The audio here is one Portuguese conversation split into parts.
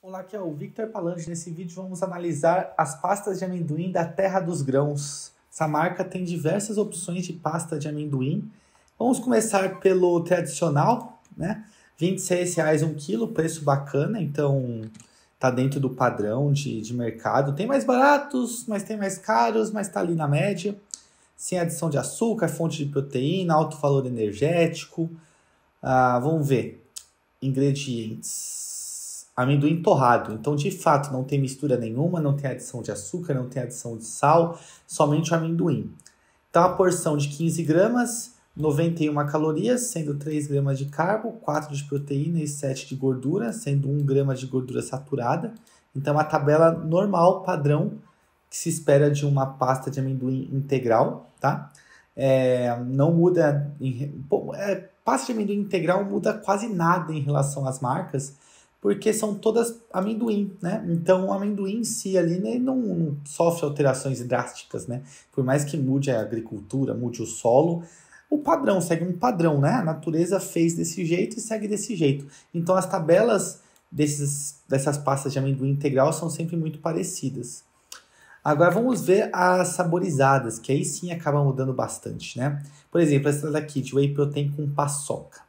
Olá, aqui é o Victor Palange. Nesse vídeo vamos analisar as pastas de amendoim da Terra dos Grãos. Essa marca tem diversas opções de pasta de amendoim. Vamos começar pelo tradicional, né? R$ 26,00 um quilo, preço bacana, então tá dentro do padrão de, de mercado. Tem mais baratos, mas tem mais caros, mas tá ali na média. Sem adição de açúcar, fonte de proteína, alto valor energético, ah, vamos ver. Ingredientes. Amendoim torrado. Então, de fato, não tem mistura nenhuma, não tem adição de açúcar, não tem adição de sal, somente o amendoim. Então, a porção de 15 gramas, 91 calorias, sendo 3 gramas de carbo, 4 de proteína e 7 de gordura, sendo 1 grama de gordura saturada. Então, a tabela normal, padrão, que se espera de uma pasta de amendoim integral, tá? É, não muda. Em, é, pasta de amendoim integral muda quase nada em relação às marcas, porque são todas amendoim, né? Então o amendoim em si ali né, não, não sofre alterações drásticas, né? Por mais que mude a agricultura, mude o solo, o padrão segue um padrão, né? A natureza fez desse jeito e segue desse jeito. Então as tabelas desses, dessas pastas de amendoim integral são sempre muito parecidas. Agora vamos ver as saborizadas, que aí sim acaba mudando bastante, né? Por exemplo, essa daqui de whey protein com paçoca.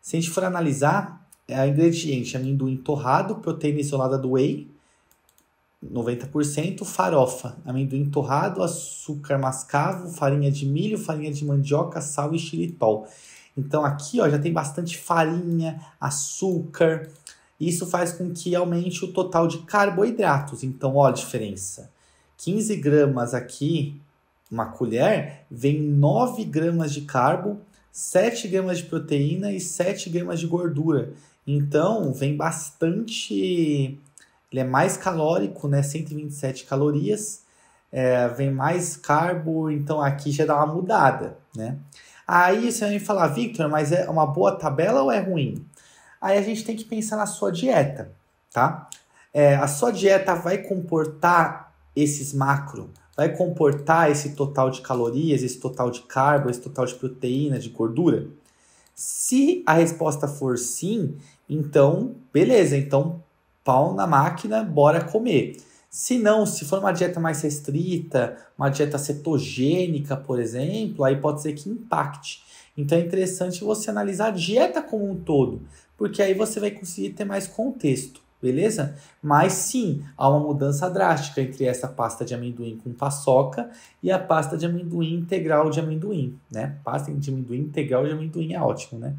Se a gente for analisar, é o ingrediente é amendoim torrado, proteína isolada do whey, 90%, farofa, amendoim torrado, açúcar mascavo, farinha de milho, farinha de mandioca, sal e xilitol. Então aqui ó, já tem bastante farinha, açúcar. Isso faz com que aumente o total de carboidratos. Então, olha a diferença. 15 gramas aqui, uma colher, vem 9 gramas de carbo, 7 gramas de proteína e 7 gramas de gordura. Então, vem bastante. Ele é mais calórico, né? 127 calorias. É, vem mais carbo, então aqui já dá uma mudada, né? Aí você vai me falar, Victor, mas é uma boa tabela ou é ruim? Aí a gente tem que pensar na sua dieta, tá? É, a sua dieta vai comportar esses macro? Vai comportar esse total de calorias, esse total de carbo, esse total de proteína, de gordura? Se a resposta for sim, então beleza, então pau na máquina, bora comer. Se não, se for uma dieta mais restrita, uma dieta cetogênica, por exemplo, aí pode ser que impacte. Então é interessante você analisar a dieta como um todo, porque aí você vai conseguir ter mais contexto beleza? Mas sim, há uma mudança drástica entre essa pasta de amendoim com paçoca e a pasta de amendoim integral de amendoim, né? Pasta de amendoim integral de amendoim é ótimo, né?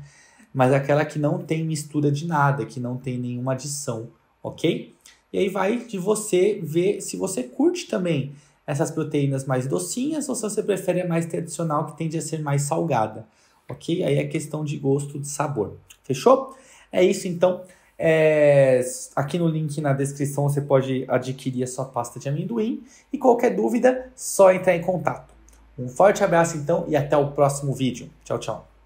Mas é aquela que não tem mistura de nada, que não tem nenhuma adição, ok? E aí vai de você ver se você curte também essas proteínas mais docinhas ou se você prefere a mais tradicional que tende a ser mais salgada, ok? Aí é questão de gosto, de sabor. Fechou? É isso então. É, aqui no link na descrição você pode adquirir a sua pasta de amendoim. E qualquer dúvida, só entrar em contato. Um forte abraço então e até o próximo vídeo. Tchau, tchau.